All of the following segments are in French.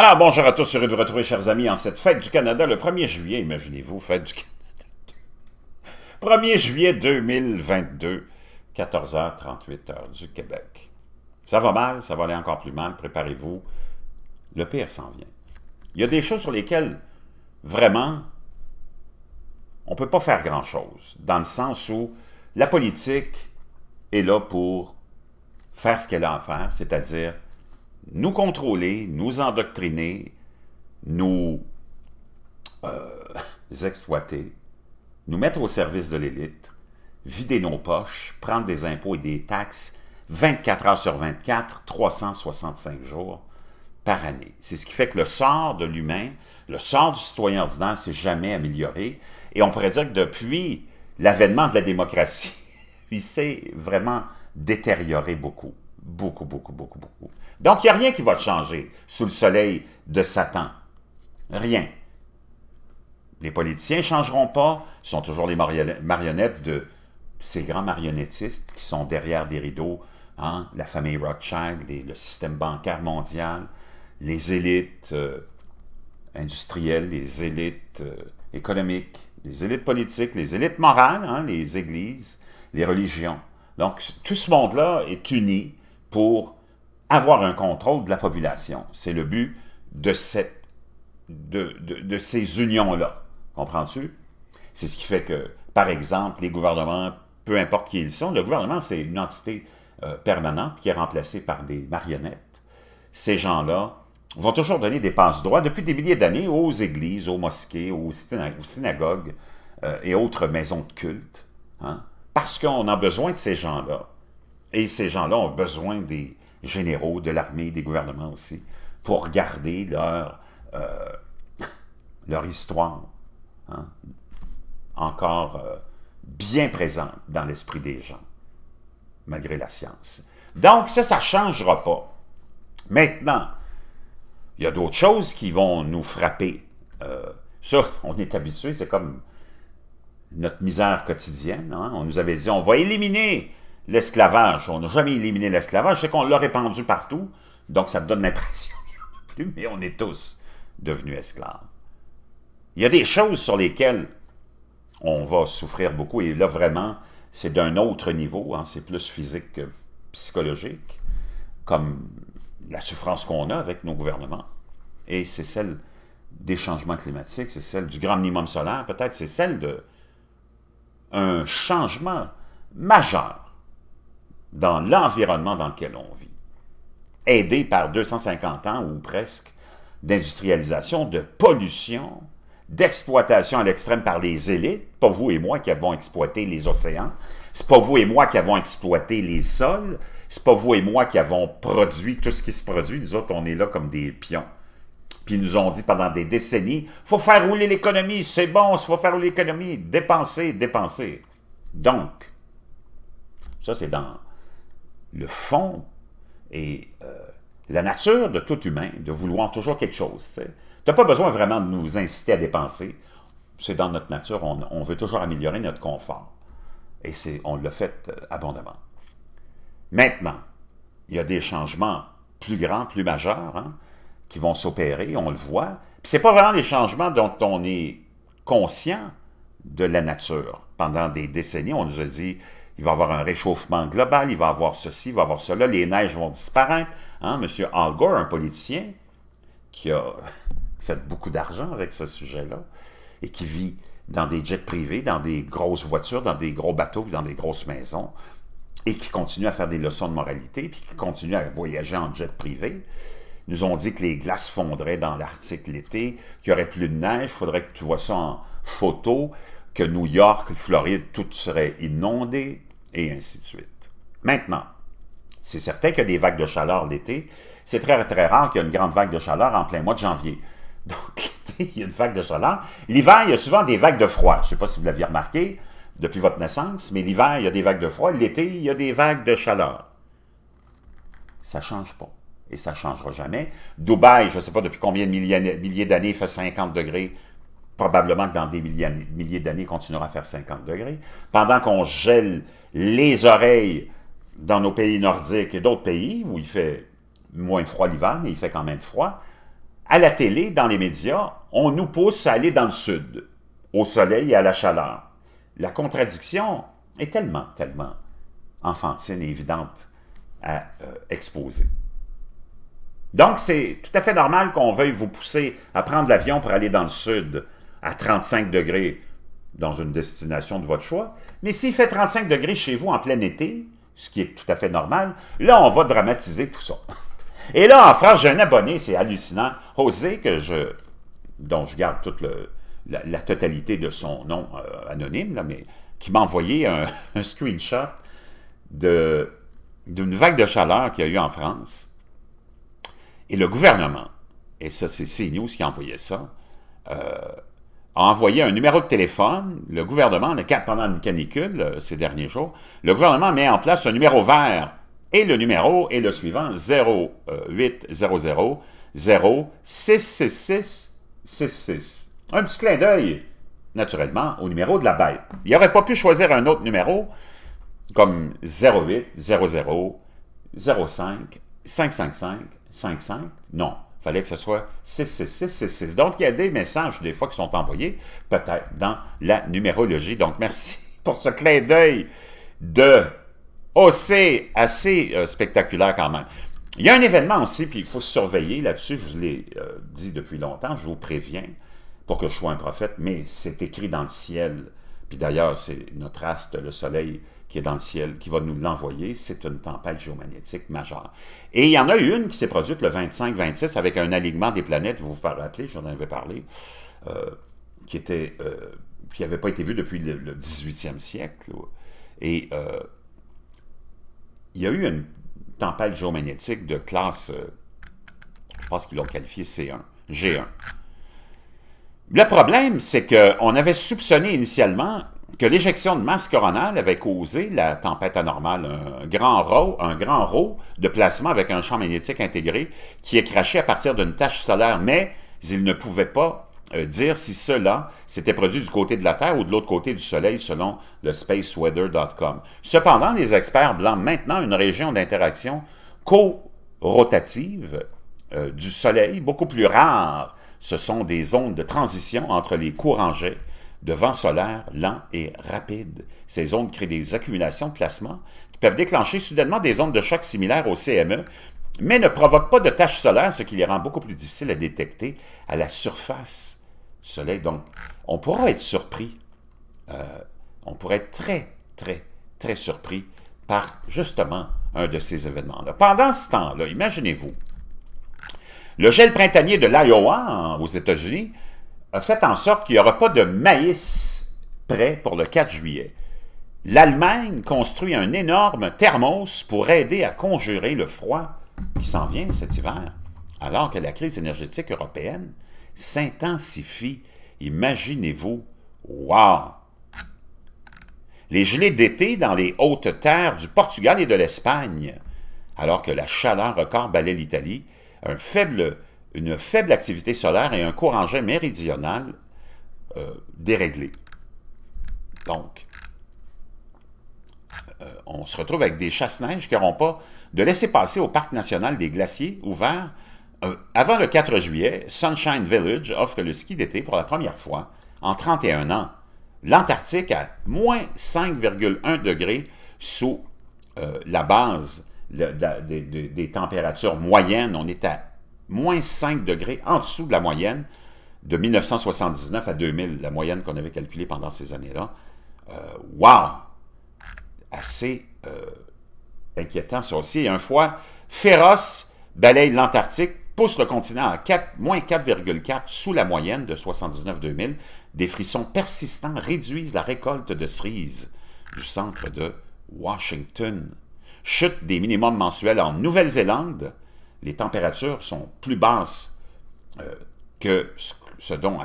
Alors, bonjour à tous, heureux de vous retrouver, chers amis, en cette fête du Canada, le 1er juillet, imaginez-vous, fête du Canada. 1er juillet 2022, 14h38 heures du Québec. Ça va mal, ça va aller encore plus mal, préparez-vous, le pire s'en vient. Il y a des choses sur lesquelles, vraiment, on ne peut pas faire grand-chose, dans le sens où la politique est là pour faire ce qu'elle a à faire, c'est-à-dire nous contrôler, nous endoctriner, nous euh, exploiter, nous mettre au service de l'élite, vider nos poches, prendre des impôts et des taxes 24 heures sur 24, 365 jours par année. C'est ce qui fait que le sort de l'humain, le sort du citoyen ordinaire s'est jamais amélioré. Et on pourrait dire que depuis l'avènement de la démocratie, il s'est vraiment détérioré beaucoup. Beaucoup, beaucoup, beaucoup, beaucoup. Donc, il n'y a rien qui va changer sous le soleil de Satan. Rien. Les politiciens ne changeront pas. Ce sont toujours les marionnettes de ces grands marionnettistes qui sont derrière des rideaux. Hein? La famille Rothschild, le système bancaire mondial, les élites euh, industrielles, les élites euh, économiques, les élites politiques, les élites morales, hein, les églises, les religions. Donc, tout ce monde-là est uni pour avoir un contrôle de la population. C'est le but de, cette, de, ces unions-là. Comprends-tu? C'est ce qui fait que, par exemple, les gouvernements, peu importe qui ils sont, le gouvernement, c'est une entité euh, permanente qui est remplacée par des marionnettes. Ces gens-là vont toujours donner des passe-droits depuis des milliers d'années aux églises, aux mosquées, aux, synagogues euh, et autres maisons de culte, hein, parce qu'on a besoin de ces gens-là et ces gens-là ont besoin des généraux, de l'armée, des gouvernements aussi, pour garder leur, euh, leur histoire hein, encore euh, bien présente dans l'esprit des gens, malgré la science. Donc ça, ça ne changera pas. Maintenant, il y a d'autres choses qui vont nous frapper. Euh, ça, on est habitué, c'est comme notre misère quotidienne. Hein. On nous avait dit, on va éliminer l'esclavage. On n'a jamais éliminé l'esclavage, c'est qu'on l'a répandu partout, donc ça me donne l'impression qu'il n'y en a plus, mais on est tous devenus esclaves. Il y a des choses sur lesquelles on va souffrir beaucoup, et là vraiment, c'est d'un autre niveau, hein. c'est plus physique que psychologique, comme la souffrance qu'on a avec nos gouvernements, et c'est celle des changements climatiques, c'est celle du grand minimum solaire, peut-être c'est celle de un changement majeur dans l'environnement dans lequel on vit, aidé par 250 ans ou presque d'industrialisation, de pollution, d'exploitation à l'extrême par les élites, pas vous et moi qui avons exploité les océans, c'est pas vous et moi qui avons exploité les sols, c'est pas vous et moi qui avons produit tout ce qui se produit, nous autres on est là comme des pions. Puis ils nous ont dit pendant des décennies, faut faire rouler l'économie, c'est bon, faut faire rouler l'économie, dépenser, dépenser. Donc, ça c'est dans le fond et euh, la nature de tout humain de vouloir toujours quelque chose. Tu n'as pas besoin vraiment de nous inciter à dépenser. C'est dans notre nature, on, veut toujours améliorer notre confort. Et on le fait euh, abondamment. Maintenant, il y a des changements plus grands, plus majeurs, hein, qui vont s'opérer, on le voit. Puis c'est pas vraiment des changements dont on est conscient de la nature. Pendant des décennies, on nous a dit il va y avoir un réchauffement global, il va y avoir ceci, il va y avoir cela, les neiges vont disparaître. Hein, M. Monsieur Al Gore, un politicien qui a fait beaucoup d'argent avec ce sujet-là et qui vit dans des jets privés, dans des grosses voitures, dans des gros bateaux, dans des grosses maisons, et qui continue à faire des leçons de moralité, puis qui continue à voyager en jet privé, nous ont dit que les glaces fondraient dans l'Arctique l'été, qu'il n'y aurait plus de neige, il faudrait que tu vois ça en photo, que New York, Floride, tout serait inondé, et ainsi de suite. Maintenant, c'est certain qu'il y a des vagues de chaleur l'été. C'est très, très rare qu'il y ait une grande vague de chaleur en plein mois de janvier. Donc, l'été, il y a une vague de chaleur. L'hiver, il y a souvent des vagues de froid. Je ne sais pas si vous l'aviez remarqué depuis votre naissance, mais l'hiver, il y a des vagues de froid. L'été, il y a des vagues de chaleur. Ça ne change pas. Et ça ne changera jamais. Dubaï, je ne sais pas depuis combien de milliers d'années, fait 50 degrés probablement que dans des milliers, d'années, il continuera à faire 50 degrés. Pendant qu'on gèle les oreilles dans nos pays nordiques et d'autres pays où il fait moins froid l'hiver, mais il fait quand même froid, à la télé, dans les médias, on nous pousse à aller dans le sud, au soleil et à la chaleur. La contradiction est tellement, tellement enfantine et évidente à euh, exposer. Donc, c'est tout à fait normal qu'on veuille vous pousser à prendre l'avion pour aller dans le sud, à 35 degrés dans une destination de votre choix, mais s'il fait 35 degrés chez vous en plein été, ce qui est tout à fait normal, là, on va dramatiser tout ça. Et là, en France, j'ai un abonné, c'est hallucinant, José, que je, dont je garde toute la, totalité de son nom euh, anonyme, mais qui m'a envoyé un, un screenshot d'une vague de chaleur qu'il y a eu en France. Et le gouvernement, et ça, c'est CNews qui a envoyé ça, euh, a envoyé un numéro de téléphone. Le gouvernement, pendant une canicule euh, ces derniers jours, le gouvernement met en place un numéro vert. Et le numéro est le suivant, 0800 0666 euh, Un petit clin d'œil, naturellement, au numéro de la bête. Il n'aurait pas pu choisir un autre numéro, comme 0800 00 05 555 55. Non, fallait que ce soit 66666. Donc, il y a des messages des fois qui sont envoyés, peut-être, dans la numérologie. Donc, merci pour ce clin d'œil de... Oh, c'est assez euh, spectaculaire quand même. Il y a un événement aussi, puis il faut surveiller là-dessus, je vous l'ai euh, dit depuis longtemps, je vous préviens, pour que je sois un prophète, mais c'est écrit dans le ciel. Puis d'ailleurs, c'est notre astre, le soleil, qui est dans le ciel, qui va nous l'envoyer, c'est une tempête géomagnétique majeure. Et il y en a eu une qui s'est produite le 25-26 avec un alignement des planètes, vous vous rappelez, j'en avais parlé, euh, qui était euh, qui n'avait pas été vu depuis le, 18e siècle. Et euh, il y a eu une tempête géomagnétique de classe, je pense qu'ils l'ont qualifiée C1, G1. Le problème, c'est qu'on avait soupçonné initialement que l'éjection de masse coronale avait causé la tempête anormale, un grand rôle, un grand ro de placement avec un champ magnétique intégré qui est craché à partir d'une tache solaire, mais ils ne pouvaient pas euh, dire si cela s'était produit du côté de la Terre ou de l'autre côté du Soleil selon le spaceweather.com. Cependant, les experts blâment maintenant une région d'interaction co-rotative euh, du Soleil, beaucoup plus rare. Ce sont des zones de transition entre les courants jets de vent solaire lent et rapide. Ces ondes créent des accumulations de plasma qui peuvent déclencher soudainement des ondes de choc similaires au CME, mais ne provoquent pas de taches solaires, ce qui les rend beaucoup plus difficiles à détecter à la surface du Soleil. Donc, on pourra être surpris, euh, on pourrait être très, très, très surpris par justement un de ces événements-là. Pendant ce temps-là, imaginez-vous, le gel printanier de l'Iowa aux États-Unis a fait en sorte qu'il n'y aura pas de maïs prêt pour le 4 juillet. L'Allemagne construit un énorme thermos pour aider à conjurer le froid qui s'en vient cet hiver, alors que la crise énergétique européenne s'intensifie. Imaginez-vous, wow! Les gelées d'été dans les hautes terres du Portugal et de l'Espagne, alors que la chaleur record balait l'Italie, un faible une faible activité solaire et un courant jet méridional euh, déréglé. Donc, euh, on se retrouve avec des chasse-neige qui n'auront pas de laisser passer au Parc national des glaciers ouvert euh, avant le 4 juillet. Sunshine Village offre le ski d'été pour la première fois en 31 ans. L'Antarctique à moins 5,1 degrés sous la base des températures moyennes. On est à moins 5 degrés en dessous de la moyenne de 1979 à 2000, la moyenne qu'on avait calculée pendant ces années-là. Euh, wow! Assez euh, inquiétant, ça aussi. Et un froid féroce balaye l'Antarctique, pousse le continent à moins 4,4 sous la moyenne de 79-2000. Des frissons persistants réduisent la récolte de cerises du centre de Washington. Chute des minimums mensuels en Nouvelle-Zélande, les températures sont plus basses euh, que ce dont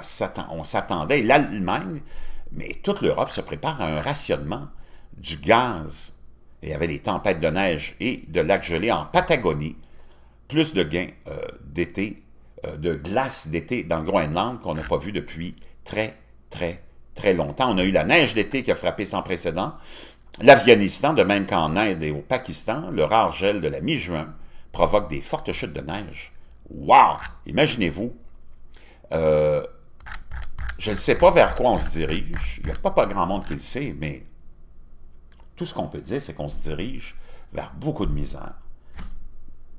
on s'attendait. L'Allemagne, mais toute l'Europe se prépare à un rationnement du gaz. Il y avait des tempêtes de neige et de lacs gelés en Patagonie, plus de gains euh, d'été, euh, de glace d'été dans le Groenland qu'on n'a pas vu depuis très, très, très longtemps. On a eu la neige d'été qui a frappé sans précédent. L'Afghanistan, de même qu'en Inde et au Pakistan, le rare gel de la mi-juin provoque des fortes chutes de neige. Wow! Imaginez-vous. Euh, je ne sais pas vers quoi on se dirige. Il n'y a pas, grand monde qui le sait, mais tout ce qu'on peut dire, c'est qu'on se dirige vers beaucoup de misère.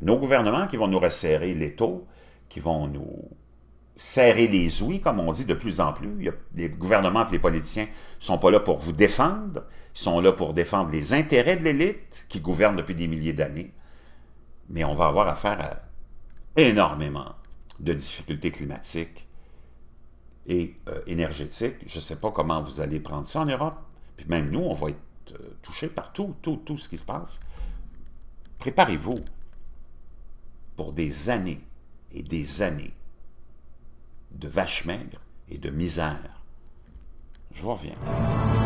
Nos gouvernements qui vont nous resserrer les taux, qui vont nous serrer les ouïes, comme on dit de plus en plus. les gouvernements et les politiciens ne sont pas là pour vous défendre, ils sont là pour défendre les intérêts de l'élite qui gouverne depuis des milliers d'années mais on va avoir affaire à énormément de difficultés climatiques et euh, énergétiques. Je ne sais pas comment vous allez prendre ça en Europe. Puis même nous, on va être touché touchés par tout, tout, tout ce qui se passe. Préparez-vous pour des années et des années de vaches maigres et de misère. Je vous reviens.